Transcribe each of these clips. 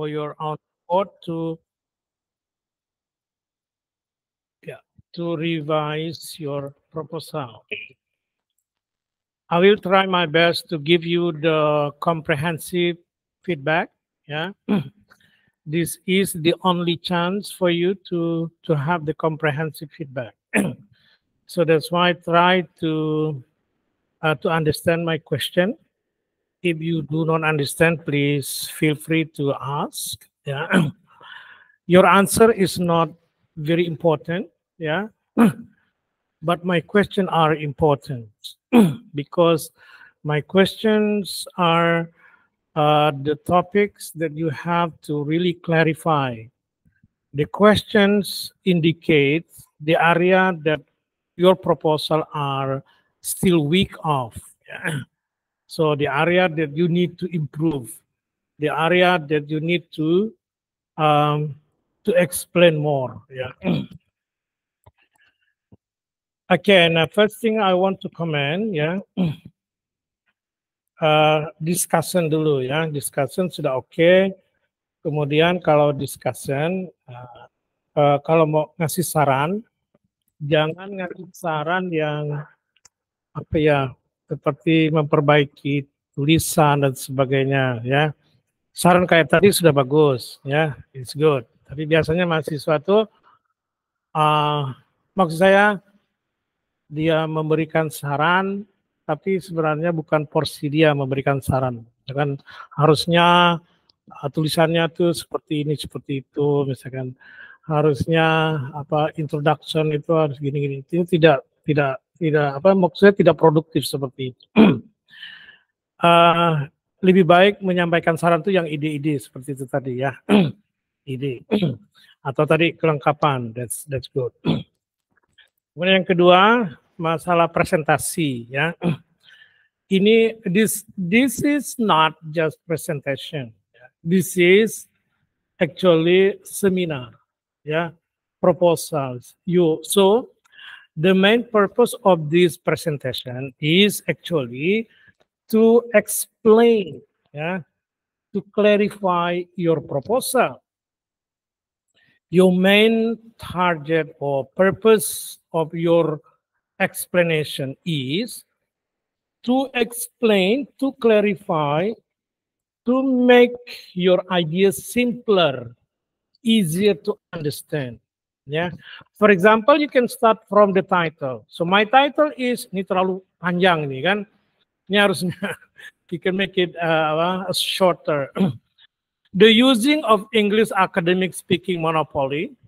for your own to yeah, to revise your proposal. I will try my best to give you the comprehensive feedback. Yeah. this is the only chance for you to to have the comprehensive feedback so that's why i try to uh, to understand my question if you do not understand, please feel free to ask. Yeah. Your answer is not very important. Yeah. but my questions are important because my questions are uh, the topics that you have to really clarify. The questions indicate the area that your proposal are still weak of. So the area that you need to improve, the area that you need to um, to explain more. Yeah. okay. Now, first thing I want to comment, Yeah. Uh, discussion dulu ya, discussion sudah oke. Okay. Kemudian kalau discussion, uh, uh, kalau mau ngasih saran, jangan ngasih saran yang apa ya seperti memperbaiki tulisan dan sebagainya ya. Saran kayak tadi sudah bagus ya, it's good. Tapi biasanya mahasiswa itu uh, ah, maksud saya dia memberikan saran tapi sebenarnya bukan porsi dia memberikan saran. Ya kan harusnya uh, tulisannya tuh seperti ini seperti itu misalkan harusnya apa introduction itu harus gini-gini itu tidak tidak tidak apa maksudnya tidak produktif seperti itu. uh, lebih baik menyampaikan saran itu yang ide-ide seperti itu tadi ya. ide atau tadi kelengkapan that's that's good. Kemudian yang kedua masalah presentasi ya. Ini this this is not just presentation. This is actually seminar ya proposals. You so the main purpose of this presentation is actually to explain, yeah, to clarify your proposal. Your main target or purpose of your explanation is to explain, to clarify, to make your ideas simpler, easier to understand. Yeah. For example, you can start from the title. So my title is ini terlalu panjang nih kan. Ini harusnya you can make it uh, shorter. the using of English academic speaking monopoly.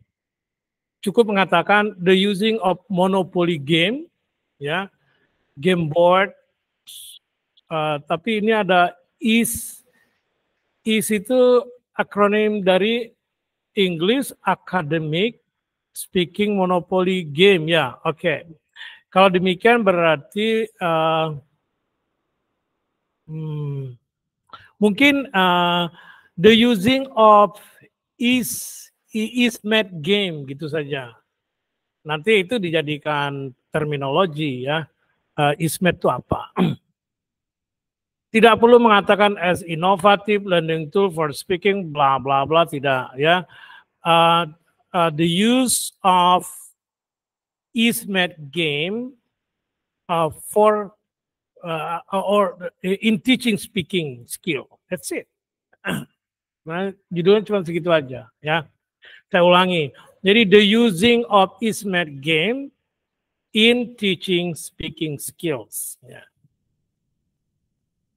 Cukup mengatakan the using of monopoly game, ya, yeah, game board. Uh, tapi ini ada is is itu akronim dari English Academic Speaking Monopoly Game, ya, oke. Okay. Kalau demikian berarti uh, hmm, mungkin uh, the using of is is mad game gitu saja. Nanti itu dijadikan terminologi ya. Uh, is mad itu apa? tidak perlu mengatakan as innovative learning tool for speaking bla bla bla tidak ya. Uh, uh, the use of EastMed game uh, for uh, uh, or in teaching speaking skill. That's it. Nah, judulnya cuma segitu aja ya. Saya ulangi. Jadi the using of EastMed game in teaching speaking skills. Ya.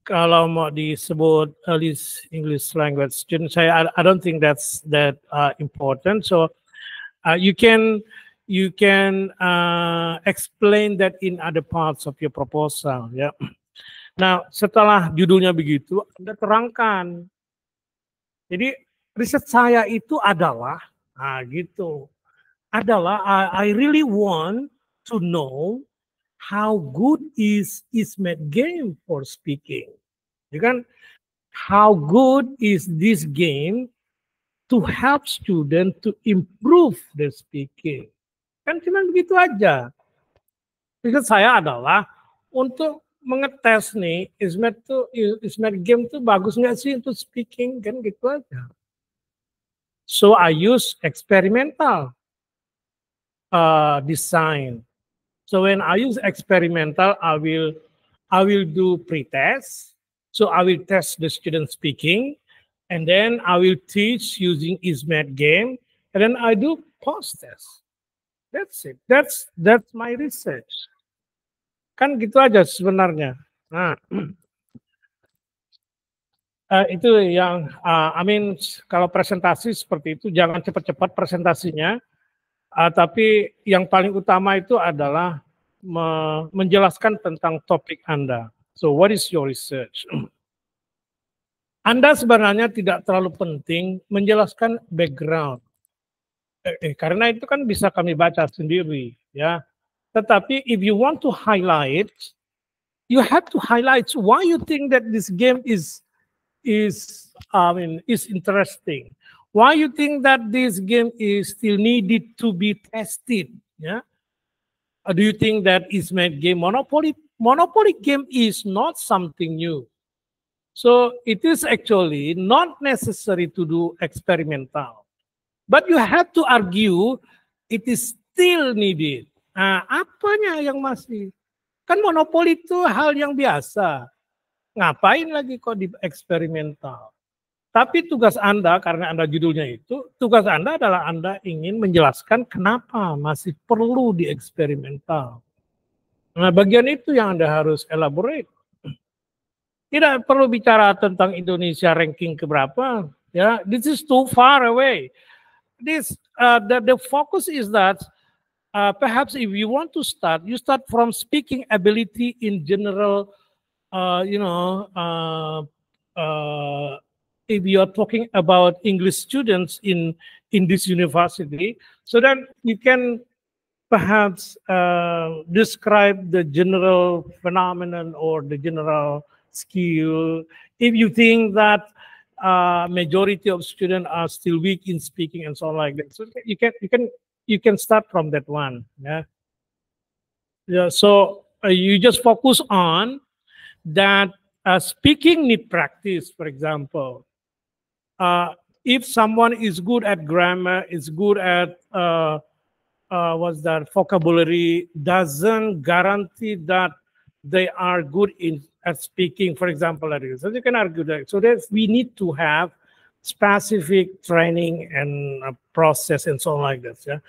Kalau mau disebut at least English language student, saya I, I don't think that's that uh, important. So uh, you can you can uh, explain that in other parts of your proposal ya. Nah, setelah judulnya begitu, Anda terangkan. Jadi riset saya itu adalah nah gitu. Adalah I, I really want to know how good is is made game for speaking. Ya kan? How good is this game to help student to improve their speaking. Kan cuma begitu aja. Pikir saya adalah untuk mengetes nih, Ismet tuh Ismet game tuh bagus nggak sih untuk speaking kan gitu aja. So I use experimental uh, design. So when I use experimental, I will I will do pretest. So I will test the student speaking and then I will teach using ISMAT game, and then I do post test. That's it. That's that's my research. Kan gitu aja sebenarnya. Nah, uh, itu yang uh, I mean kalau presentasi seperti itu jangan cepat-cepat presentasinya, uh, tapi yang paling utama itu adalah me menjelaskan tentang topik Anda. So what is your research? Anda sebenarnya tidak terlalu penting menjelaskan background. Eh, eh, karena itu kan bisa kami baca sendiri, ya. Tetapi if you want to highlight, you have to highlight why you think that this game is is I mean is interesting. Why you think that this game is still needed to be tested, Yeah? Uh, do you think that is made game Monopoly? Monopoly game is not something new. So it is actually not necessary to do experimental. But you have to argue it is still needed. Nah, apanya yang masih? Kan monopoli itu hal yang biasa. Ngapain lagi kok di eksperimental? Tapi tugas Anda, karena Anda judulnya itu, tugas Anda adalah Anda ingin menjelaskan kenapa masih perlu di eksperimental. Nah, bagian itu yang Anda harus elaborate. tidak perlu bicara tentang Indonesia ranking keberapa. Ya, yeah, this is too far away. This uh, the the focus is that uh, perhaps if you want to start, you start from speaking ability in general. Uh, you know, uh, uh, if you are talking about English students in in this university, so that you can perhaps uh, describe the general phenomenon or the general skill, if you think that uh, majority of students are still weak in speaking and so on like that, so you can you can you can start from that one. Yeah. Yeah. So uh, you just focus on that uh, speaking need practice, for example. Uh, if someone is good at grammar, is good at uh, uh, what's that vocabulary, doesn't guarantee that they are good in at speaking, for example, at so you can argue that. So that we need to have specific training and uh, process and so on like that. Yeah,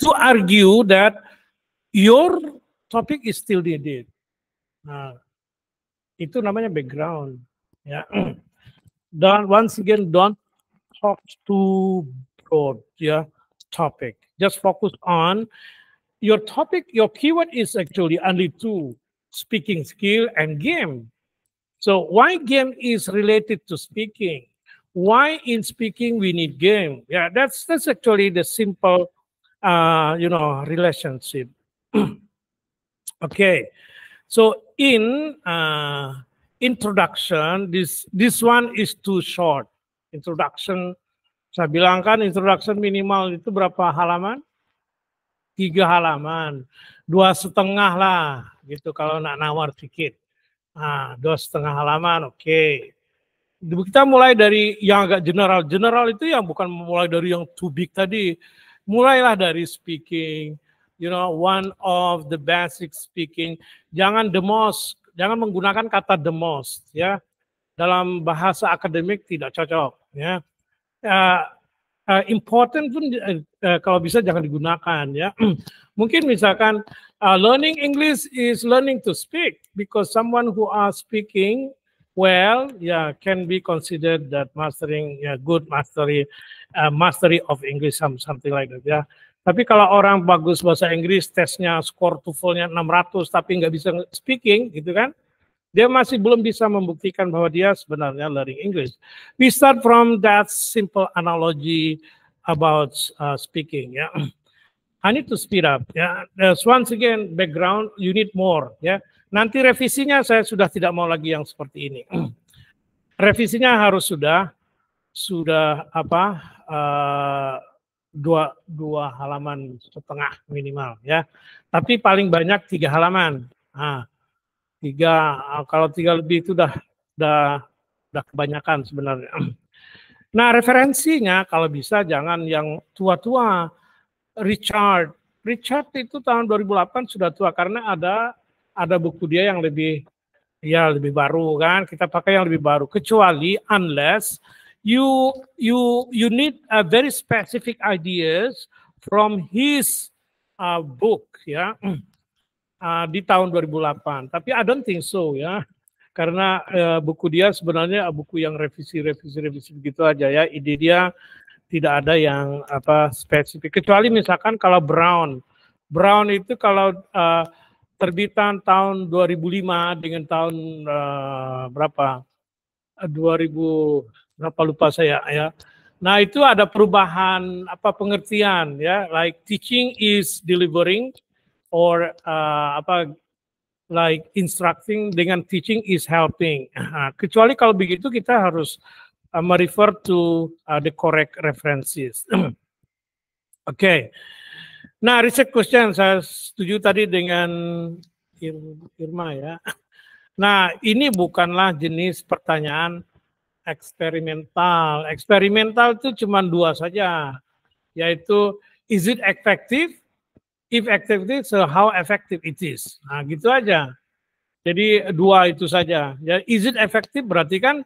to argue that your topic is still needed. Nah, itu namanya background. Yeah. Don't once again don't talk too broad. Yeah, topic. Just focus on your topic. Your keyword is actually only two speaking skill and game. So why game is related to speaking? Why in speaking we need game? Yeah, that's that's actually the simple, uh, you know, relationship. okay, so in uh, introduction, this this one is too short. Introduction, saya bilangkan introduction minimal itu berapa halaman? Tiga halaman, dua setengah lah gitu kalau nak nawar sedikit. Nah, dua setengah halaman, oke. Okay. Kita mulai dari yang agak general. General itu yang bukan mulai dari yang too big tadi. Mulailah dari speaking, you know, one of the basic speaking. Jangan the most, jangan menggunakan kata the most, ya. Dalam bahasa akademik tidak cocok, ya. Uh, uh, important pun uh, uh, kalau bisa jangan digunakan, ya. Mungkin misalkan Uh, learning English is learning to speak because someone who are speaking well, yeah, can be considered that mastering, yeah, good mastery, uh, mastery of English, some, something like that, Yeah. Tapi kalau orang bagus bahasa Inggris, tesnya skor TOEFL-nya 600, tapi nggak bisa speaking, gitu kan? Dia masih belum bisa membuktikan bahwa dia sebenarnya learning English. We start from that simple analogy about uh, speaking, Yeah. I need to speed up. Ya, yeah. once again background you need more. Ya, yeah. nanti revisinya saya sudah tidak mau lagi yang seperti ini. revisinya harus sudah sudah apa uh, dua dua halaman setengah minimal ya. Tapi paling banyak tiga halaman. Nah, tiga ah, kalau tiga lebih itu dah, dah, dah kebanyakan sebenarnya. Nah referensinya kalau bisa jangan yang tua-tua Richard. Richard itu tahun 2008 sudah tua karena ada ada buku dia yang lebih ya lebih baru kan kita pakai yang lebih baru kecuali unless you you you need a very specific ideas from his uh, book ya uh, di tahun 2008 tapi I don't think so ya karena uh, buku dia sebenarnya buku yang revisi revisi revisi begitu aja ya ide dia tidak ada yang apa spesifik kecuali misalkan kalau Brown Brown itu kalau uh, terbitan tahun 2005 dengan tahun uh, berapa 2000 berapa lupa saya ya nah itu ada perubahan apa pengertian ya like teaching is delivering or uh, apa like instructing dengan teaching is helping nah, kecuali kalau begitu kita harus I'm refer to uh, the correct references. okay. Nah, research question saya setuju tadi dengan Irma ya. Nah, ini bukanlah jenis pertanyaan eksperimental. Eksperimental itu cuma dua saja, yaitu is it effective? If effective, so how effective it is. Nah, gitu aja. Jadi dua itu saja. Jadi ya, is it effective berarti kan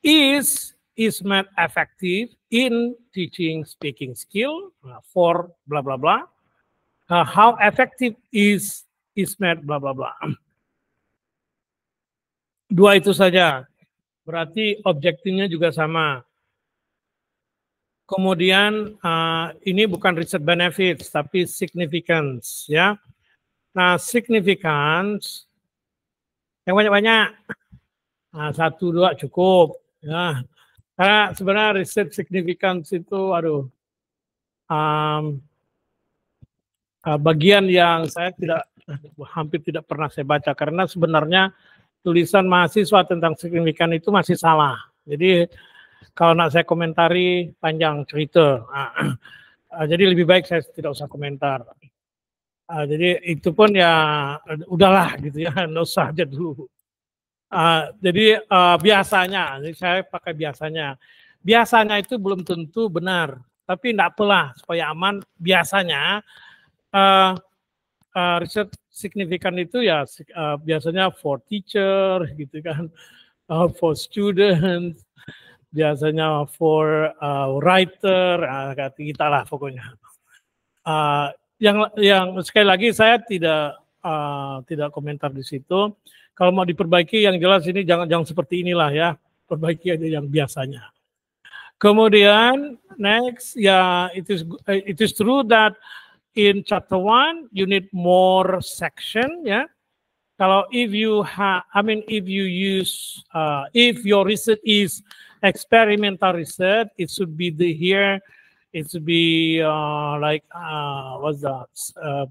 is is made effective in teaching speaking skill uh, for blah blah blah. Uh, how effective is is made blah blah blah. Dua itu saja. Berarti objektifnya juga sama. Kemudian uh, ini bukan research benefits tapi significance ya. Nah significance yang banyak-banyak nah, satu dua cukup ya karena ah, sebenarnya riset signifikansi itu, aduh, um, uh, bagian yang saya tidak hampir tidak pernah saya baca karena sebenarnya tulisan mahasiswa tentang signifikan itu masih salah. Jadi kalau nak saya komentari panjang cerita. Uh, uh, jadi lebih baik saya tidak usah komentar. Uh, jadi itu pun ya udahlah gitu ya, no aja dulu. Ah, jadi uh, biasanya, saya pakai biasanya. Biasanya itu belum tentu benar, tapi tidak pelah supaya aman. Biasanya uh, uh, riset signifikan itu ya uh, biasanya for teacher gitu kan, uh, for student, biasanya for uh, writer, uh, kita lah pokoknya. Uh, yang yang sekali lagi saya tidak Ah, tidak komentar di situ. Kalau mau diperbaiki yang jelas ini jangan jangan seperti inilah ya. Perbaiki aja yang biasanya. Kemudian next ya it is it is true that in chapter one you need more section ya. Kalau if you ha I mean if you use uh, if your research is experimental research it should be the here it should be uh, like uh, what's that uh,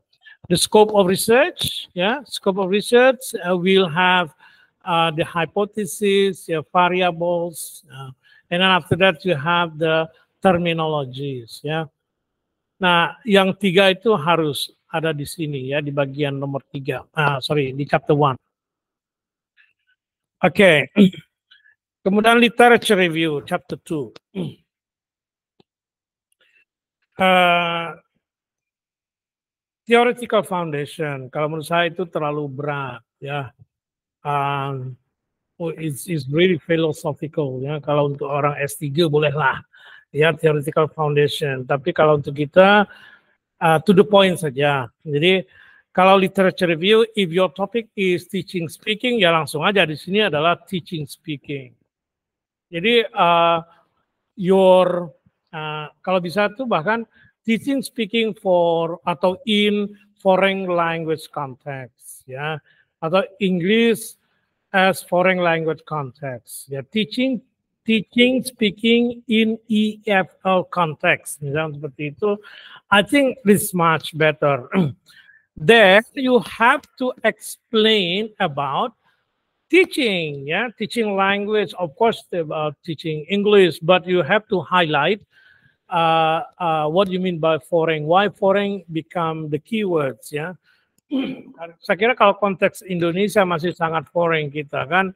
the scope of research. Yeah, scope of research uh, will have uh, the hypothesis, your variables, uh, and then after that you have the terminologies. Ya. Yeah. Nah, yang tiga itu harus ada di sini ya di bagian nomor tiga. Ah, sorry di chapter one. Oke. Okay. Kemudian literature review chapter two. Uh, theoretical foundation. Kalau menurut saya itu terlalu berat ya. Um, oh, it's, it's really philosophical ya. Kalau untuk orang S3 bolehlah ya theoretical foundation. Tapi kalau untuk kita uh, to the point saja. Jadi kalau literature review, if your topic is teaching speaking, ya langsung aja di sini adalah teaching speaking. Jadi uh, your uh, kalau bisa tuh bahkan teaching speaking for atau in foreign language context ya atau English as foreign language context ya teaching teaching speaking in EFL context misalnya seperti itu I think this much better there you have to explain about teaching yeah teaching language of course about teaching English but you have to highlight uh, uh, what do you mean by foreign? Why foreign become the keywords ya? Saya kira kalau konteks Indonesia masih sangat foreign kita kan.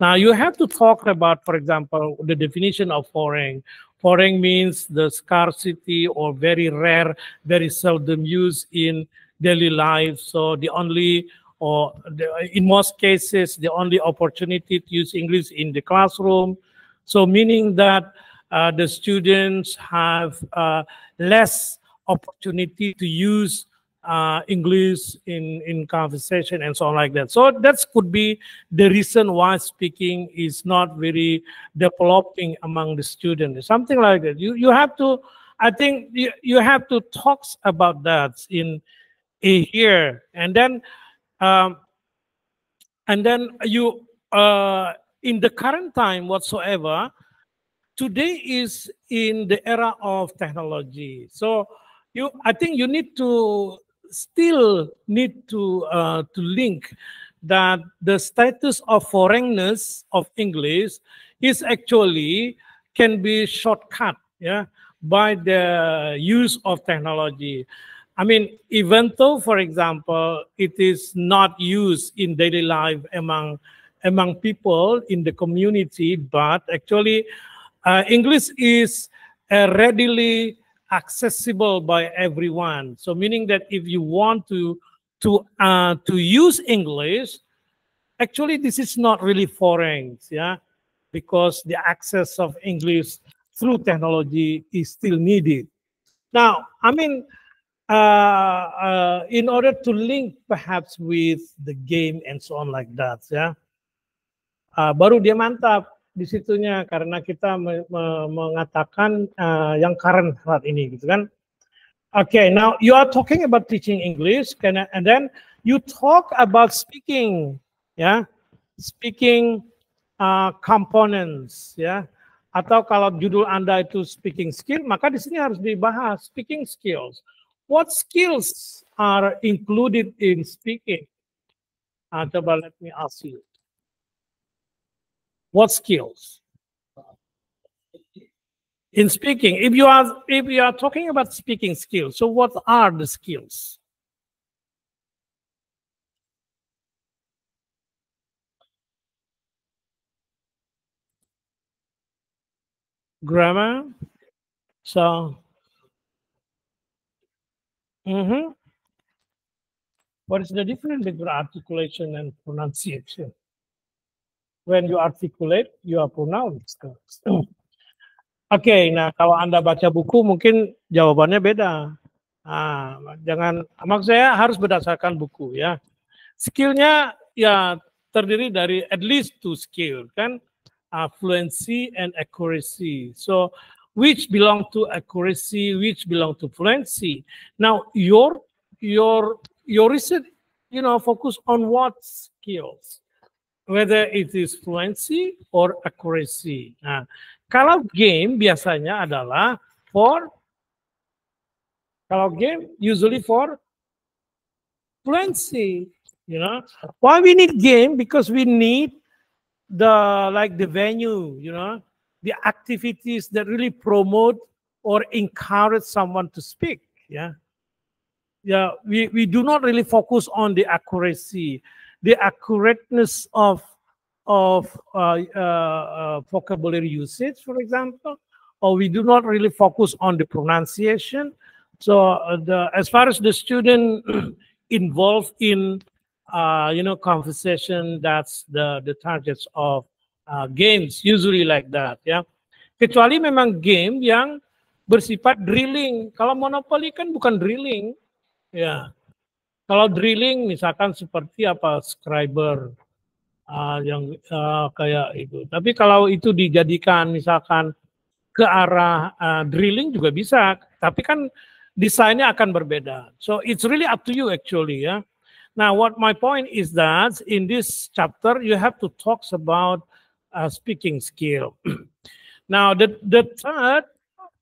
Now you have to talk about, for example, the definition of foreign. Foreign means the scarcity or very rare, very seldom used in daily life. So the only or the, in most cases, the only opportunity to use English in the classroom. So meaning that uh, the students have uh, less opportunity to use uh, English in, in conversation and so on like that. So that could be the reason why speaking is not very developing among the students. Something like that. You you have to, I think you, you have to talk about that in, a here, and then, um, and then you uh, in the current time whatsoever, today is in the era of technology. So you, I think you need to still need to uh, to link that the status of foreignness of English is actually can be shortcut, yeah, by the use of technology. I mean, even though, for example, it is not used in daily life among among people in the community, but actually uh, English is uh, readily accessible by everyone. So meaning that if you want to to uh, to use English, actually this is not really foreign, yeah, because the access of English through technology is still needed. Now, I mean, uh, uh, in order to link perhaps with the game and so on like that, yeah. Uh, baru dia mantap disitunya karena kita me me mengatakan uh, yang current saat ini gitu kan. Okay, now you are talking about teaching English, can I, and then you talk about speaking, ya, yeah? speaking uh, components, ya. Yeah? Atau kalau judul Anda itu speaking skill, maka di sini harus dibahas speaking skills. What skills are included in speaking? Uh, coba let me ask you. What skills? In speaking, if you are if you are talking about speaking skills, so what are the skills? Grammar. So mm-hmm. What is the difference between articulation and pronunciation? when you articulate you are pronounced. Oke, okay, nah kalau Anda baca buku mungkin jawabannya beda. Nah, jangan, maksud saya harus berdasarkan buku ya. Skillnya ya terdiri dari at least two skill kan, uh, fluency and accuracy. So which belong to accuracy, which belong to fluency. Now your your your research, you know, focus on what skills. whether it is fluency or accuracy. Nah, kalau game biasanya adalah for kalau game usually for fluency. You know why we need game because we need the like the venue. You know the activities that really promote or encourage someone to speak. Yeah. Yeah, we, we do not really focus on the accuracy the accurateness of of uh, uh, uh, vocabulary usage, for example, or we do not really focus on the pronunciation. So uh, the, as far as the student involved in uh, you know conversation, that's the the targets of uh, games usually like that, Yeah? Kecuali memang game yang bersifat drilling. Kalau monopoli kan bukan drilling, Yeah. Kalau drilling misalkan seperti apa scriber uh, yang uh, kayak itu. Tapi kalau itu dijadikan misalkan ke arah uh, drilling juga bisa, tapi kan desainnya akan berbeda. So it's really up to you actually ya. Yeah. Now what my point is that in this chapter you have to talk about uh, speaking skill. now the the third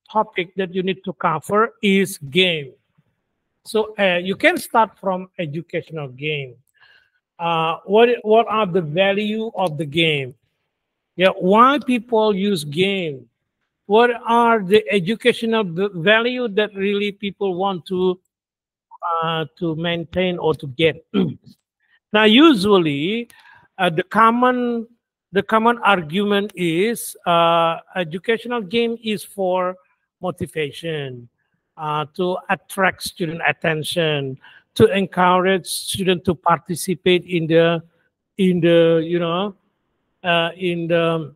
topic that you need to cover is game. So uh, you can start from educational game. Uh, what what are the value of the game? Yeah, why people use game? What are the educational value that really people want to uh, to maintain or to get? now, usually, uh, the common the common argument is uh, educational game is for motivation uh, to attract student attention, to encourage students to participate in the in the you know uh, in the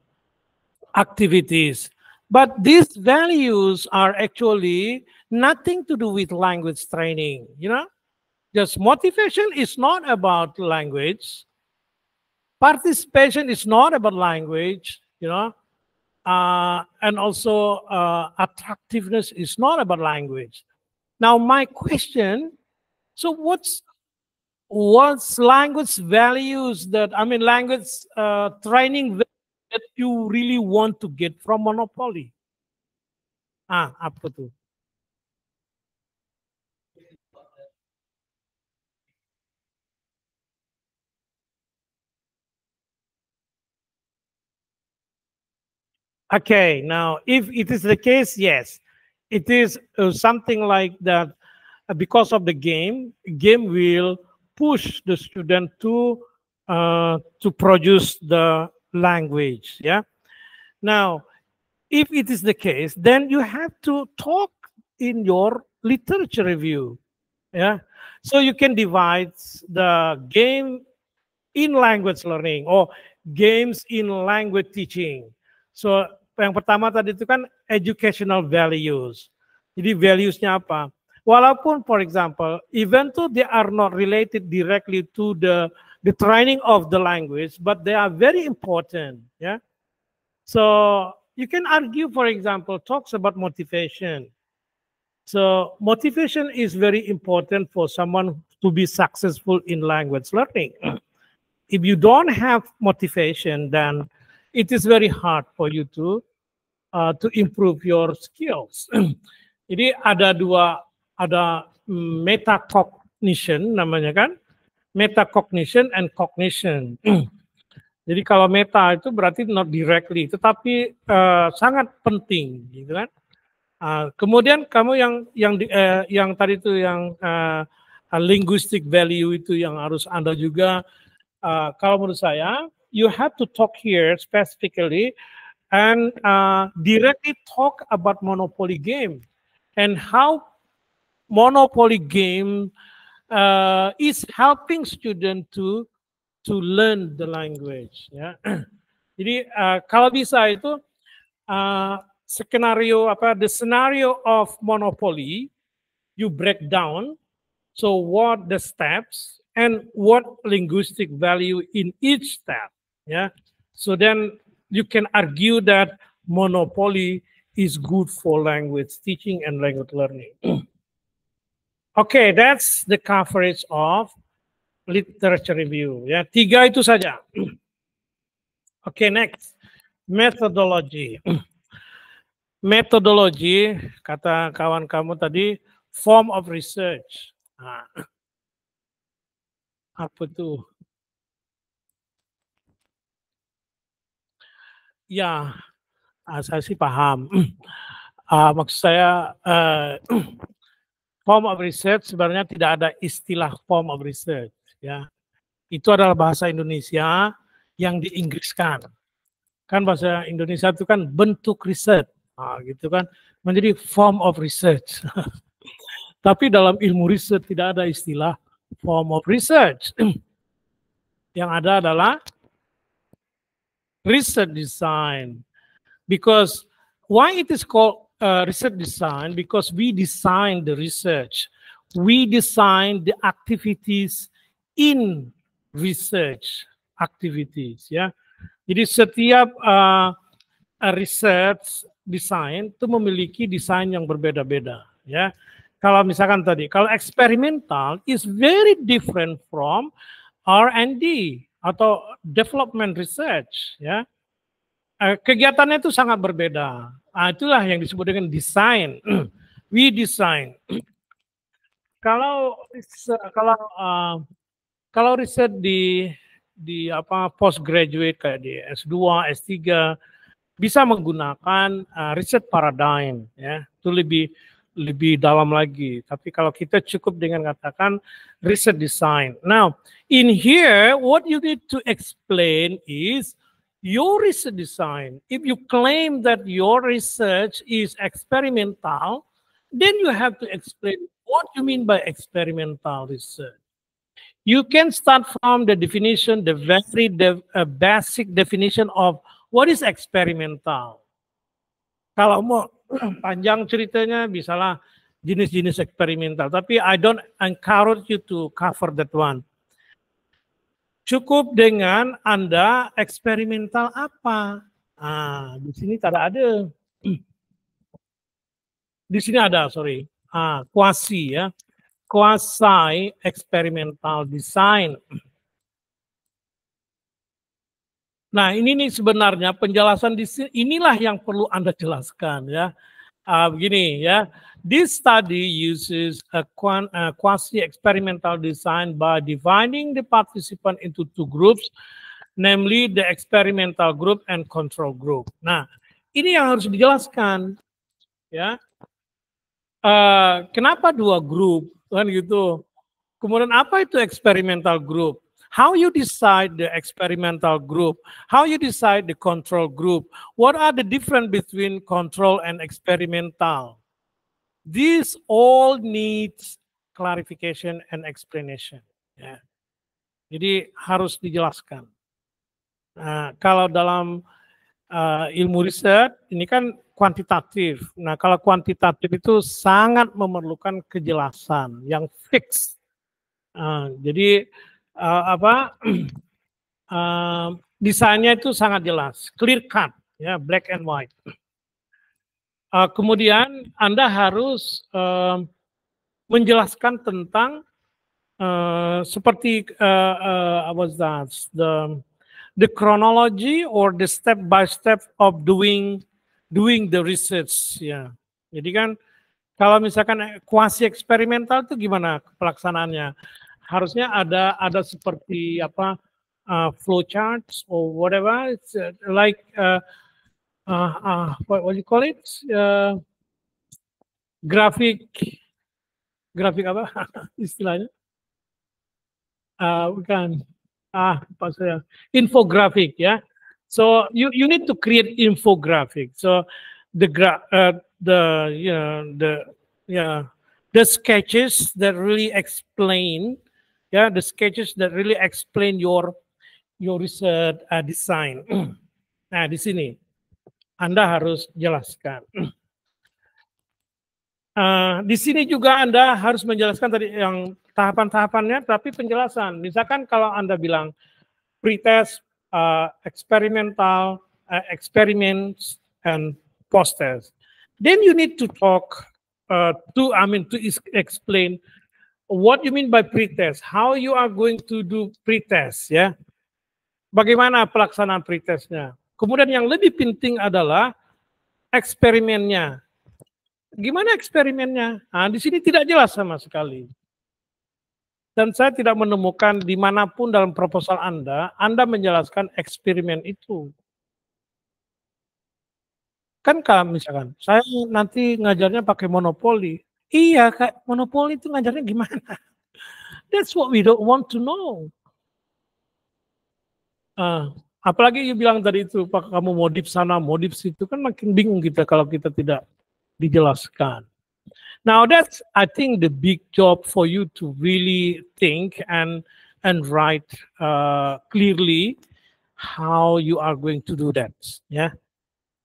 activities. But these values are actually nothing to do with language training. You know, just motivation is not about language. Participation is not about language. You know, uh, and also uh, attractiveness is not about language. Now, my question: so what's what's language values that I mean language uh, training that you really want to get from monopoly? Ah, apa tuh? Okay, now if it is the case, yes, it is uh, something like that. Uh, because of the game, game will push the student to uh, to produce the language. Yeah. Now, if it is the case, then you have to talk in your literature review. Yeah. So you can divide the game in language learning or games in language teaching so yang pertama tadi itu kan educational values. Jadi values-nya apa? Walaupun for example, even though they are not related directly to the the training of the language, but they are very important. Yeah. So you can argue, for example, talks about motivation. So motivation is very important for someone to be successful in language learning. if you don't have motivation, then it is very hard for you to uh, to improve your skills. Jadi ada dua ada mm, metacognition namanya kan, metacognition and cognition. Jadi kalau meta itu berarti not directly, tetapi uh, sangat penting, gitu kan? Uh, kemudian kamu yang yang di, uh, yang tadi itu yang uh, linguistic value itu yang harus anda juga uh, kalau menurut saya you have to talk here specifically and uh, directly talk about monopoly game and how monopoly game uh, is helping student to to learn the language ya jadi uh, kalau bisa itu uh, skenario apa the scenario of monopoly you break down so what the steps and what linguistic value in each step Yeah. So then you can argue that monopoly is good for language teaching and language learning. okay, that's the coverage of literature review. Ya, tiga itu saja. okay, next. Methodology. Methodology, kata kawan kamu tadi, form of research. Nah, apa tuh? Ya, ah, saya sih paham. Uh, maksud saya uh, form of research sebenarnya tidak ada istilah form of research. Ya, itu adalah bahasa Indonesia yang diinggriskan. Kan bahasa Indonesia itu kan bentuk riset, nah, gitu kan, menjadi form of research. Tapi dalam ilmu riset tidak ada istilah form of research. yang ada adalah research design because why it is called uh, research design because we design the research we design the activities in research activities ya jadi setiap uh, research design itu memiliki desain yang berbeda-beda ya kalau misalkan tadi kalau eksperimental is very different from R&D atau development research ya eh, kegiatannya itu sangat berbeda nah, itulah yang disebut dengan design we design kalau kalau uh, kalau riset di di apa postgraduate kayak di S2, S3 bisa menggunakan uh, riset paradigm ya. Itu lebih lebih dalam lagi. Tapi kalau kita cukup dengan katakan riset design. Now, in here, what you need to explain is your research design. If you claim that your research is experimental, then you have to explain what you mean by experimental research. You can start from the definition, the very de uh, basic definition of what is experimental. Kalau mau panjang ceritanya bisalah jenis-jenis eksperimental. Tapi I don't encourage you to cover that one. Cukup dengan Anda eksperimental apa? Ah, di sini tidak ada. Di sini ada, sorry. Ah, kuasi ya. Kuasai eksperimental design. Nah, ini nih sebenarnya penjelasan di sini inilah yang perlu Anda jelaskan ya. Uh, begini ya. This study uses a quasi experimental design by dividing the participant into two groups, namely the experimental group and control group. Nah, ini yang harus dijelaskan ya. Uh, kenapa dua grup kan gitu? Kemudian apa itu experimental group? how you decide the experimental group, how you decide the control group, what are the difference between control and experimental. This all needs clarification and explanation. Ya. Jadi harus dijelaskan. Nah, kalau dalam uh, ilmu riset ini kan kuantitatif. Nah, kalau kuantitatif itu sangat memerlukan kejelasan yang fix. Uh, jadi uh, apa uh, desainnya itu sangat jelas, clear cut, ya black and white. Uh, kemudian Anda harus uh, menjelaskan tentang uh, seperti uh, uh, what's that the the chronology or the step by step of doing doing the research, ya. Jadi kan kalau misalkan kuasi eksperimental itu gimana pelaksanaannya? harusnya ada ada seperti apa uh, flowcharts or whatever. It's uh, like uh, uh, uh, what, what do you call it? Uh, grafik grafik apa istilahnya? Uh, bukan ah apa saya infographic ya. Yeah? So you you need to create infographic. So the gra uh, the you know the yeah the sketches that really explain yeah the sketches that really explain your your research uh, design nah di sini anda harus jelaskan Uh, di sini juga Anda harus menjelaskan tadi yang tahapan-tahapannya, tapi penjelasan. Misalkan kalau Anda bilang pretest, uh, experimental, uh, experiments, and posttest, test then you need to talk uh, to, I mean, to explain what you mean by pretest? How you are going to do pretest ya? Bagaimana pelaksanaan pretestnya? Kemudian yang lebih penting adalah eksperimennya. Gimana eksperimennya? Nah, di sini tidak jelas sama sekali. Dan saya tidak menemukan dimanapun dalam proposal Anda, Anda menjelaskan eksperimen itu. Kan kalau misalkan, saya nanti ngajarnya pakai monopoli. Iya, kayak monopoli itu ngajarnya gimana? That's what we don't want to know. Uh, apalagi you bilang tadi itu, pak kamu modif sana, modif situ, kan makin bingung kita kalau kita tidak dijelaskan. Now that's, I think, the big job for you to really think and and write uh, clearly how you are going to do that. Yeah.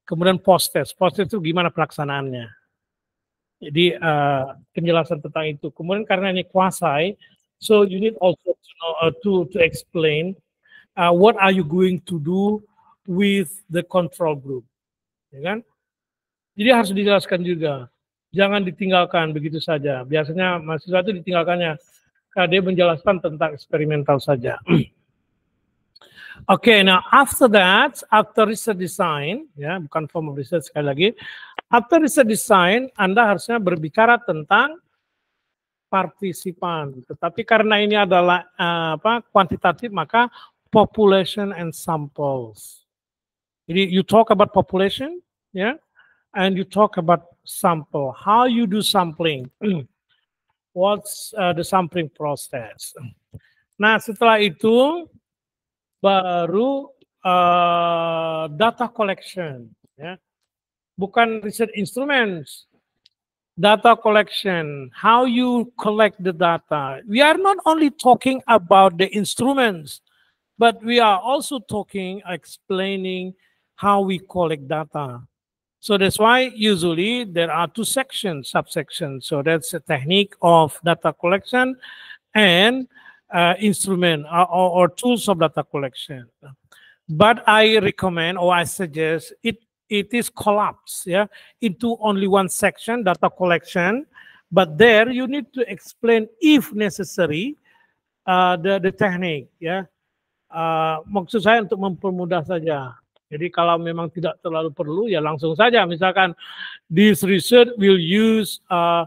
Kemudian post test. Post test itu gimana pelaksanaannya? Jadi uh, penjelasan tentang itu. Kemudian karena ini kuasai, so you need also to know, uh, to to explain uh, what are you going to do with the control group, ya kan? Jadi harus dijelaskan juga. Jangan ditinggalkan begitu saja. Biasanya mahasiswa itu ditinggalkannya. Karena dia menjelaskan tentang eksperimental saja. Oke, okay, now after that, after research design, ya bukan form of research sekali lagi. After riset design, Anda harusnya berbicara tentang partisipan. Tetapi karena ini adalah eh, apa kuantitatif, maka population and samples. Jadi you talk about population, ya, yeah, and you talk about sample. How you do sampling? What's uh, the sampling process? Nah, setelah itu baru uh, data collection, ya. Yeah bukan research instruments data collection, how you collect the data. We are not only talking about the instruments, but we are also talking, explaining how we collect data. So that's why usually there are two sections, subsections. So that's a technique of data collection and uh, instrument or, uh, or, or tools of data collection. But I recommend or I suggest it it is collapsed yeah, into only one section, data collection. But there you need to explain if necessary uh, the, the technique. Ya. Uh, maksud saya untuk mempermudah saja. Jadi kalau memang tidak terlalu perlu ya langsung saja. Misalkan this research will use uh,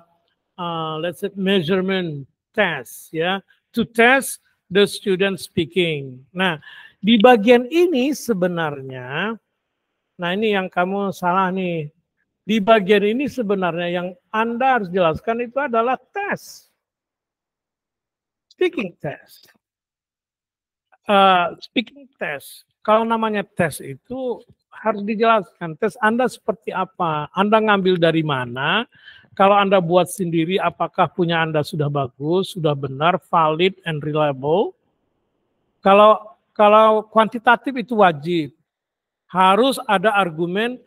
uh, let's say measurement test ya yeah, to test the student speaking. Nah di bagian ini sebenarnya Nah ini yang kamu salah nih. Di bagian ini sebenarnya yang Anda harus jelaskan itu adalah tes. Speaking test. Uh, speaking test. Kalau namanya tes itu harus dijelaskan. Tes Anda seperti apa? Anda ngambil dari mana? Kalau Anda buat sendiri, apakah punya Anda sudah bagus, sudah benar, valid, and reliable? Kalau kalau kuantitatif itu wajib harus ada argumen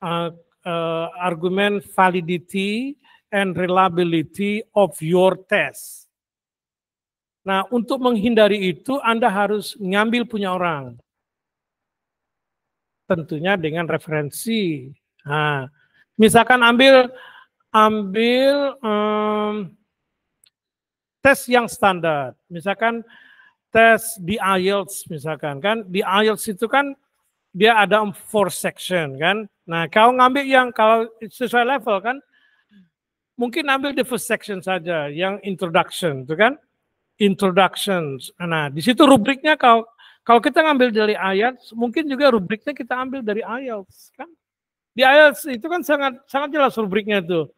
uh, uh, argumen validity and reliability of your test. Nah, untuk menghindari itu Anda harus ngambil punya orang. Tentunya dengan referensi. Nah, misalkan ambil ambil um, tes yang standar. Misalkan tes di IELTS misalkan kan di IELTS itu kan dia ada four section kan. Nah, kau ngambil yang kalau sesuai level kan mungkin ambil the first section saja yang introduction itu kan introductions. Nah, di situ rubriknya kau. kalau kita ngambil dari ayat, mungkin juga rubriknya kita ambil dari ayat kan. Di ayat itu kan sangat sangat jelas rubriknya itu.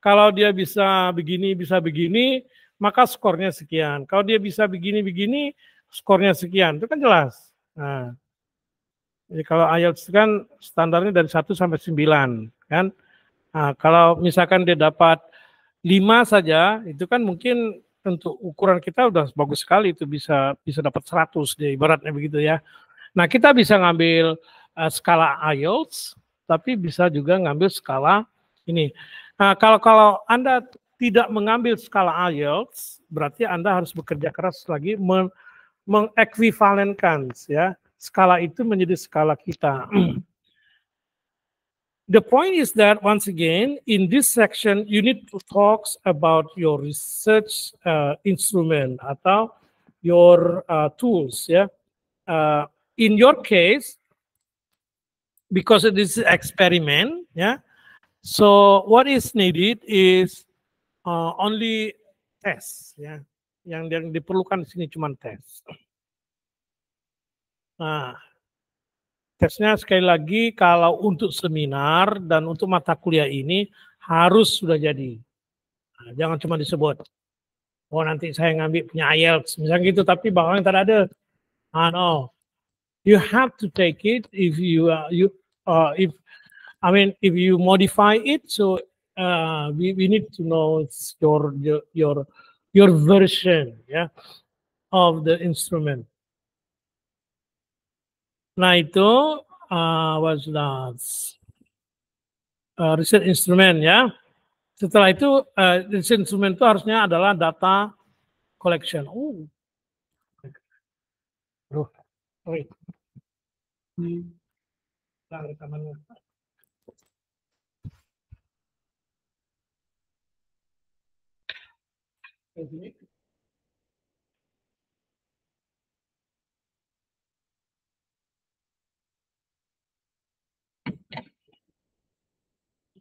Kalau dia bisa begini, bisa begini, maka skornya sekian. Kalau dia bisa begini, begini, skornya sekian. Itu kan jelas. Nah, jadi kalau IELTS kan standarnya dari 1 sampai 9 kan. Nah, kalau misalkan dia dapat 5 saja itu kan mungkin untuk ukuran kita udah bagus sekali itu bisa bisa dapat 100 di ibaratnya begitu ya. Nah, kita bisa ngambil uh, skala IELTS tapi bisa juga ngambil skala ini. Nah, kalau kalau Anda tidak mengambil skala IELTS berarti Anda harus bekerja keras lagi men mengekvivalenkan ya skala itu menjadi skala kita. The point is that once again, in this section, you need to talk about your research uh, instrument atau your uh, tools. Yeah, uh, in your case, because it is experiment. Yeah, so what is needed is uh, only test, Ya, yeah. yang yang diperlukan di sini cuma test. Nah, tesnya sekali lagi kalau untuk seminar dan untuk mata kuliah ini harus sudah jadi. Nah, jangan cuma disebut. Oh nanti saya ngambil punya IELTS misalnya gitu tapi bakalan tidak ada. Ah no, you have to take it if you uh, you uh, if I mean if you modify it so uh, we we need to know your your your version yeah of the instrument. Nah itu uh, was that uh, research instrument ya. Setelah itu uh, research instrument itu harusnya adalah data collection. Oh, Oke.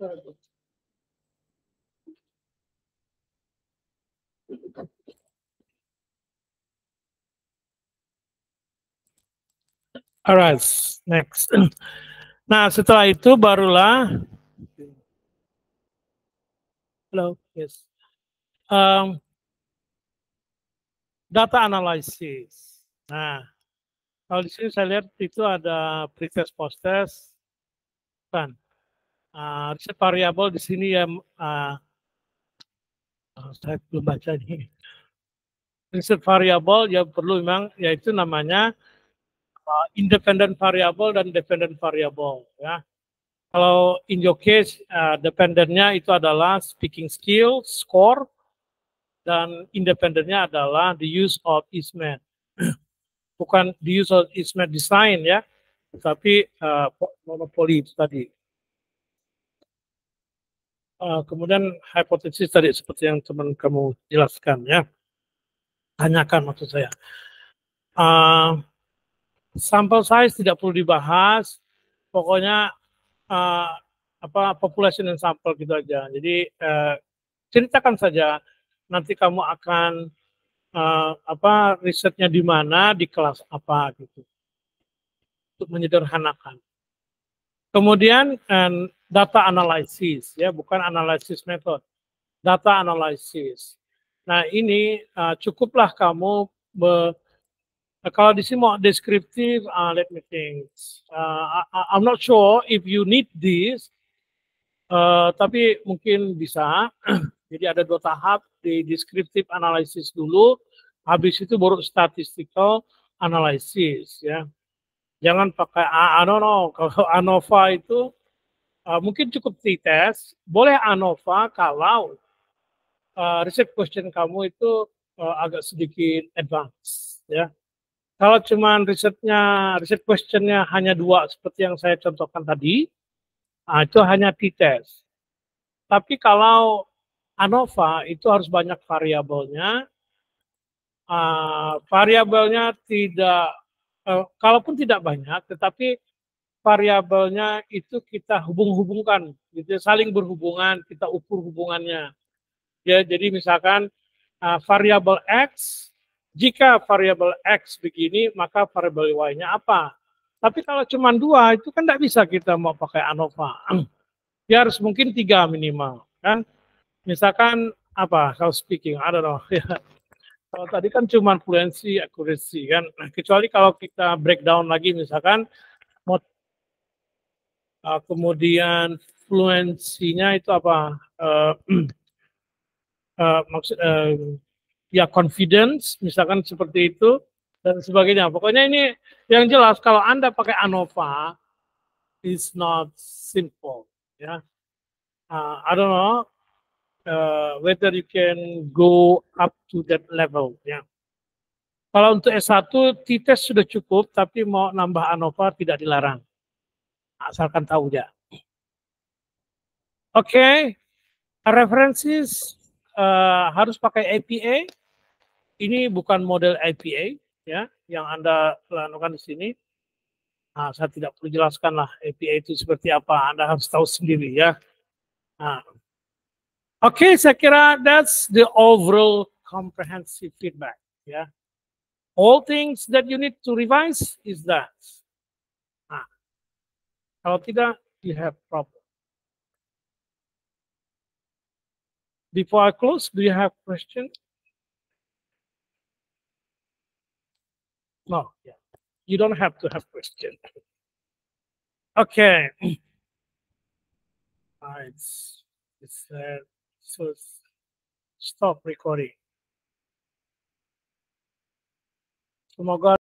Alright, next. Nah, setelah itu barulah Hello, yes. Um, data analisis. Nah, kalau di sini saya lihat itu ada pretest post test. Kan uh, ah, riset variabel di sini ya uh, saya belum baca nih. Riset variabel yang perlu memang yaitu namanya uh, independent variabel dan dependent variabel. ya. Kalau in your case uh, dependennya itu adalah speaking skill, score dan independennya adalah the use of ismet Bukan the use of ismet design ya, tapi uh, monopoli itu tadi. Eh, kemudian hipotesis tadi seperti yang teman kamu jelaskan ya, tanyakan maksud saya. Uh, eh, sample size tidak perlu dibahas, pokoknya uh, apa population dan sampel gitu aja. Jadi uh, ceritakan saja nanti kamu akan uh, apa risetnya di mana, di kelas apa gitu. Untuk menyederhanakan. Kemudian data analysis ya bukan analysis method data analysis nah ini uh, cukuplah kamu be, uh, kalau di sini mau deskriptif uh, let me think uh, I, I'm not sure if you need this uh, tapi mungkin bisa jadi ada dua tahap di deskriptif analysis dulu habis itu baru statistical analysis ya jangan pakai I, I don't know kalau ANOVA itu uh, mungkin cukup dites. Boleh ANOVA kalau uh, ah, research question kamu itu uh, agak sedikit advance, ya. Kalau cuma risetnya, riset questionnya hanya dua seperti yang saya contohkan tadi, uh, itu hanya t-test. Tapi kalau ANOVA itu harus banyak variabelnya. Uh, variabelnya tidak, uh, kalaupun tidak banyak, tetapi variabelnya itu kita hubung-hubungkan, gitu, ya. saling berhubungan, kita ukur hubungannya. Ya, jadi misalkan uh, variabel x, jika variabel x begini, maka variabel y-nya apa? Tapi kalau cuma dua, itu kan tidak bisa kita mau pakai ANOVA. Dia ya, harus mungkin tiga minimal, kan? Misalkan apa? Kalau speaking, ada don't know. Ya. kalau tadi kan cuma fluensi, accuracy, kan? Nah, kecuali kalau kita breakdown lagi, misalkan uh, kemudian fluensinya itu apa uh, uh, maksud uh, ya confidence misalkan seperti itu dan sebagainya pokoknya ini yang jelas kalau anda pakai ANOVA is not simple ya yeah. uh, I don't know uh, whether you can go up to that level ya. Yeah. Kalau untuk S1 t test sudah cukup tapi mau nambah ANOVA tidak dilarang asalkan tahu ya. Oke, okay. references uh, harus pakai APA. Ini bukan model APA ya yang Anda lakukan di sini. Nah, saya tidak perlu jelaskan lah APA itu seperti apa. Anda harus tahu sendiri ya. Nah. Oke, okay, saya kira that's the overall comprehensive feedback. Ya, yeah. all things that you need to revise is that. Kalau tidak, you have problem. Before I close, do you have question? No, yeah. You don't have to have question. Okay. Uh, it's it's uh, so stop recording. Semoga